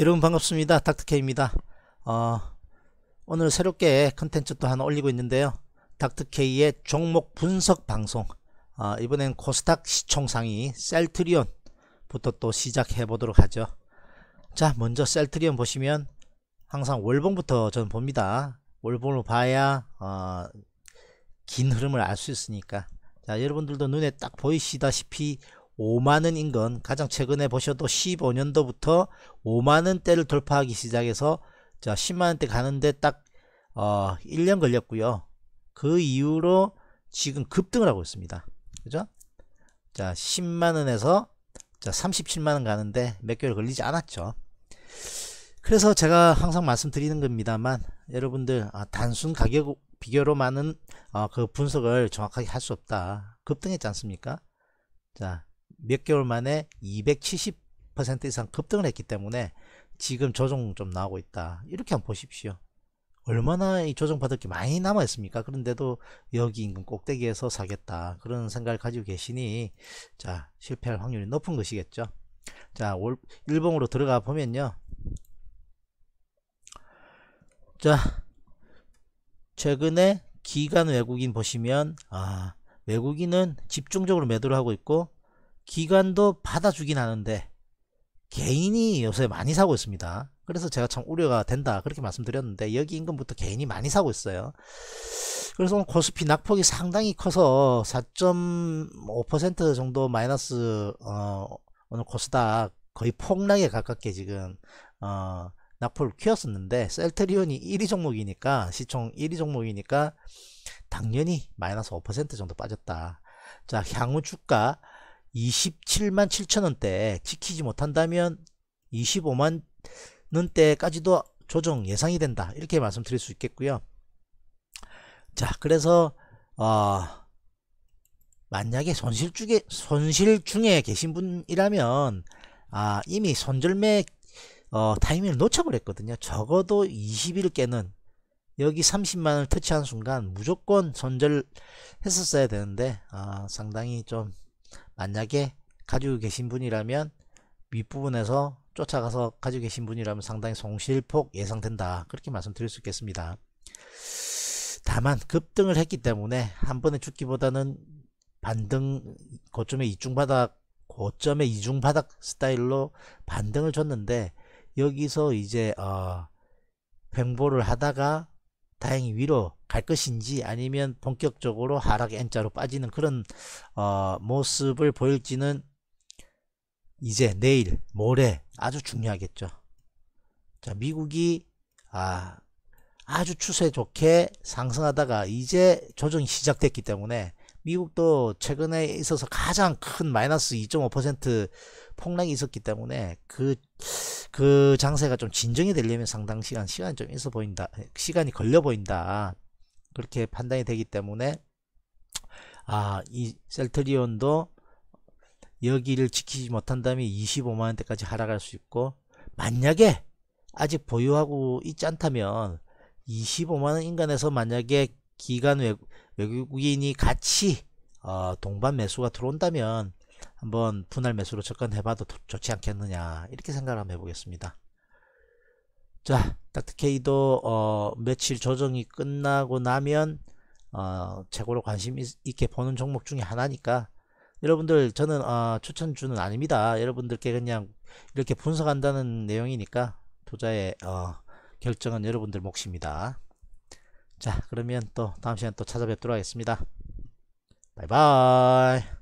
여러분 반갑습니다. 닥터케이입니다. 어, 오늘 새롭게 컨텐츠 또 하나 올리고 있는데요. 닥터케이의 종목 분석 방송 어, 이번엔 코스닥 시총상위 셀트리온부터 또 시작해 보도록 하죠. 자 먼저 셀트리온 보시면 항상 월봉부터 저는 봅니다. 월봉을 봐야 어, 긴 흐름을 알 수 있으니까 자 여러분들도 눈에 딱 보이시다시피 5만원인 건 가장 최근에 보셔도 15년도부터 5만원대를 돌파하기 시작해서 자 10만원대 가는데 딱 어, 1년 걸렸고요. 그 이후로 지금 급등을 하고 있습니다. 그죠? 자 10만원에서 자 37만원 가는데 몇 개월 걸리지 않았죠. 그래서 제가 항상 말씀드리는 겁니다만 여러분들 아, 단순 가격 비교로만은 어, 그 분석을 정확하게 할 수 없다. 급등했지 않습니까? 자몇 개월 만에 270% 이상 급등을 했기 때문에 지금 조정 좀 나오고 있다. 이렇게 한번 보십시오. 얼마나 이 조정받을 게 많이 남아있습니까? 그런데도 여기 임금 꼭대기에서 사겠다. 그런 생각을 가지고 계시니, 자, 실패할 확률이 높은 것이겠죠. 자, 일봉으로 들어가 보면요. 자, 최근에 기간 외국인 보시면, 아, 외국인은 집중적으로 매도를 하고 있고, 기관도 받아주긴 하는데 개인이 요새 많이 사고 있습니다. 그래서 제가 참 우려가 된다 그렇게 말씀드렸는데 여기 인근부터 개인이 많이 사고 있어요. 그래서 오늘 코스피 낙폭이 상당히 커서 4.5% 정도 마이너스 어, 오늘 코스닥 거의 폭락에 가깝게 지금 어, 낙폭을 키웠었는데 셀트리온이 1위 종목이니까 시총 1위 종목이니까 당연히 마이너스 5% 정도 빠졌다. 자 향후 주가 27만 7천원대 지키지 못한다면 25만 원대까지도 조정 예상이 된다 이렇게 말씀드릴 수 있겠고요 자 그래서 어, 만약에 손실 중에 손실 중에 계신 분이라면 아 이미 손절매 어, 타이밍을 놓쳐버렸거든요 적어도 20일 깨는 여기 30만을 원 터치한 순간 무조건 손절했었어야 되는데 아, 상당히 좀 만약에 가지고 계신 분이라면 윗부분에서 쫓아가서 가지고 계신 분이라면 상당히 손실폭 예상된다 그렇게 말씀드릴 수 있겠습니다 다만 급등을 했기 때문에 한 번에 죽기보다는 반등 고점에 이중바닥 고점에 이중바닥 스타일로 반등을 줬는데 여기서 이제 어 횡보를 하다가 다행히 위로 갈 것인지 아니면 본격적으로 하락 N자로 빠지는 그런 어, 모습을 보일지는 이제 내일 모레 아주 중요하겠죠. 자 미국이 아 아주 추세 좋게 상승하다가 이제 조정이 시작됐기 때문에 미국도 최근에 있어서 가장 큰 마이너스 2.5% 폭락이 있었기 때문에 그그 장세가 좀 진정이 되려면 상당 시간 시간이 좀 있어 보인다 시간이 걸려 보인다 그렇게 판단이 되기 때문에 아이 셀트리온도 여기를 지키지 못한다면 25만원대까지 하락할 수 있고 만약에 아직 보유하고 있지 않다면 25만원 인간에서 만약에 기간 외국인이 같이 어, 동반 매수가 들어온다면 한번 분할 매수로 접근해봐도 좋지 않겠느냐 이렇게 생각을 한번 해보겠습니다. 자, 닥터케이도 어, 며칠 조정이 끝나고 나면 어, 최고로 관심 있, 있게 보는 종목 중에 하나니까 여러분들 저는 어, 추천주는 아닙니다. 여러분들께 그냥 이렇게 분석한다는 내용이니까 투자의 어, 결정은 여러분들 몫입니다. 자 그러면 또 다음 시간 에또 찾아뵙도록 하겠습니다. 바이바이